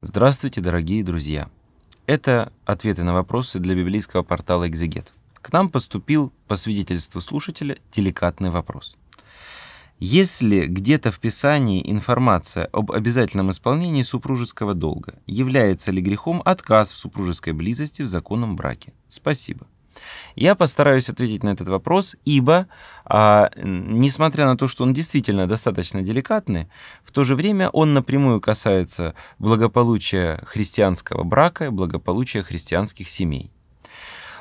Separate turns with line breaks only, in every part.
Здравствуйте, дорогие друзья! Это ответы на вопросы для библейского портала «Экзегет». К нам поступил, по свидетельству слушателя, деликатный вопрос. Если где-то в Писании информация об обязательном исполнении супружеского долга, является ли грехом отказ в супружеской близости в законном браке? Спасибо. Я постараюсь ответить на этот вопрос, ибо, а, несмотря на то, что он действительно достаточно деликатный, в то же время он напрямую касается благополучия христианского брака и благополучия христианских семей.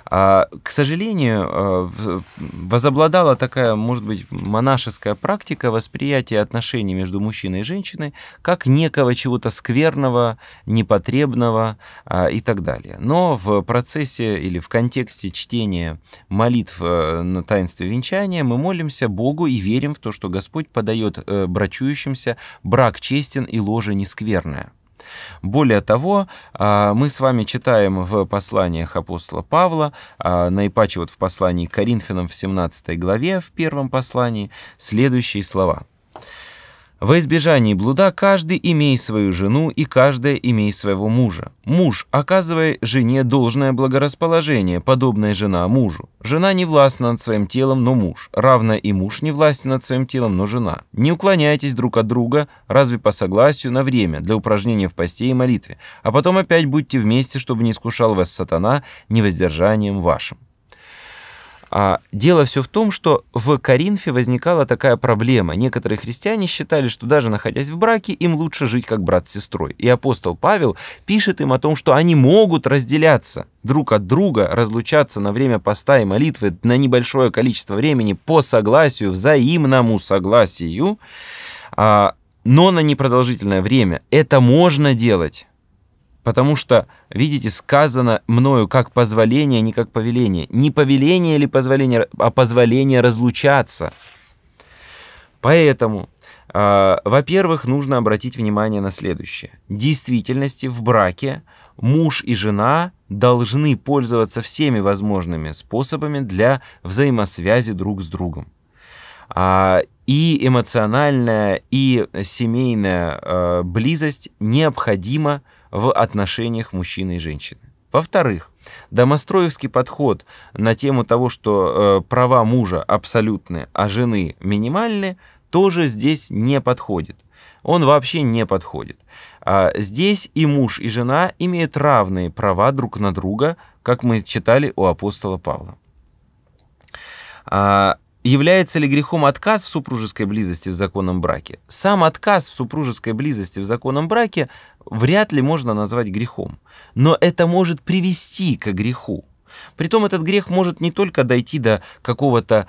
А, к сожалению, э, возобладала такая, может быть, монашеская практика восприятия отношений между мужчиной и женщиной как некого чего-то скверного, непотребного а, и так далее. Но в процессе или в контексте чтения молитв э, на таинстве венчания мы молимся Богу и верим в то, что Господь подает э, брачующимся брак честен и ложе нескверное. Более того, а, мы с вами читаем в посланиях апостола Павла, а, наипаче вот в послании к Коринфянам в 17 главе, в первом послании, следующие слова – во избежании блуда каждый имей свою жену и каждая имей своего мужа. Муж, оказывая жене должное благорасположение, подобное жена мужу. Жена не властна над своим телом, но муж. Равно и муж не властен над своим телом, но жена. Не уклоняйтесь друг от друга, разве по согласию, на время, для упражнения в посте и молитве. А потом опять будьте вместе, чтобы не искушал вас сатана невоздержанием вашим. А, дело все в том, что в Коринфе возникала такая проблема. Некоторые христиане считали, что даже находясь в браке, им лучше жить как брат с сестрой. И апостол Павел пишет им о том, что они могут разделяться друг от друга, разлучаться на время поста и молитвы на небольшое количество времени по согласию, взаимному согласию, а, но на непродолжительное время. Это можно делать Потому что, видите, сказано мною как позволение, не как повеление. Не повеление или позволение, а позволение разлучаться. Поэтому, э, во-первых, нужно обратить внимание на следующее. В действительности в браке муж и жена должны пользоваться всеми возможными способами для взаимосвязи друг с другом. А, и эмоциональная, и семейная э, близость необходима в отношениях мужчины и женщины. Во-вторых, домостроевский подход на тему того, что э, права мужа абсолютны, а жены минимальны, тоже здесь не подходит. Он вообще не подходит. А здесь и муж, и жена имеют равные права друг на друга, как мы читали у апостола Павла. А Является ли грехом отказ в супружеской близости в законном браке? Сам отказ в супружеской близости в законном браке вряд ли можно назвать грехом. Но это может привести к греху. Притом этот грех может не только дойти до какого-то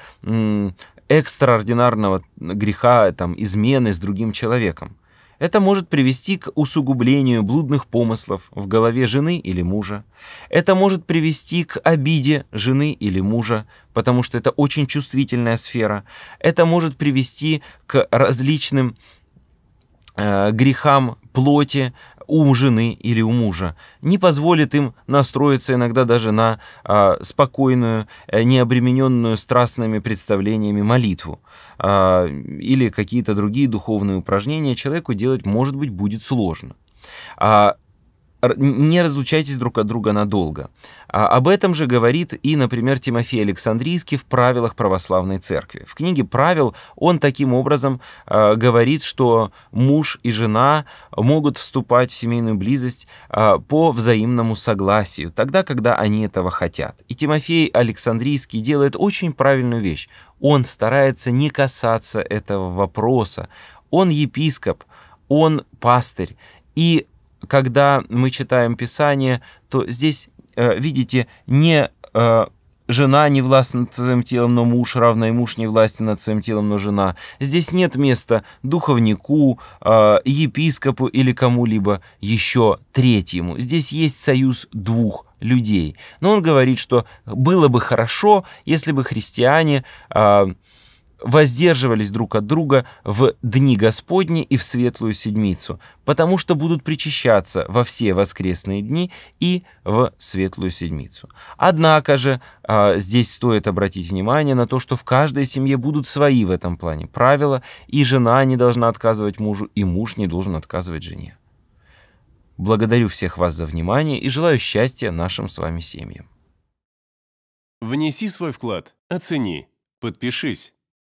экстраординарного греха, там, измены с другим человеком. Это может привести к усугублению блудных помыслов в голове жены или мужа. Это может привести к обиде жены или мужа, потому что это очень чувствительная сфера. Это может привести к различным э, грехам плоти, у жены или у мужа, не позволит им настроиться иногда даже на а, спокойную, э, необремененную страстными представлениями молитву а, или какие-то другие духовные упражнения человеку делать, может быть, будет сложно. А не разлучайтесь друг от друга надолго. А об этом же говорит и, например, Тимофей Александрийский в «Правилах православной церкви». В книге «Правил» он таким образом э, говорит, что муж и жена могут вступать в семейную близость э, по взаимному согласию, тогда, когда они этого хотят. И Тимофей Александрийский делает очень правильную вещь. Он старается не касаться этого вопроса. Он епископ, он пастырь, и когда мы читаем Писание, то здесь, э, видите, не э, жена не власть над своим телом, но муж, равно и муж не власти над своим телом, но жена. Здесь нет места духовнику, э, епископу или кому-либо еще третьему. Здесь есть союз двух людей. Но он говорит, что было бы хорошо, если бы христиане воздерживались друг от друга в дни Господни и в Светлую Седмицу, потому что будут причащаться во все воскресные дни и в Светлую Седмицу. Однако же а, здесь стоит обратить внимание на то, что в каждой семье будут свои в этом плане правила, и жена не должна отказывать мужу, и муж не должен отказывать жене. Благодарю всех вас за внимание и желаю счастья нашим с вами семьям. Внеси свой вклад, оцени, подпишись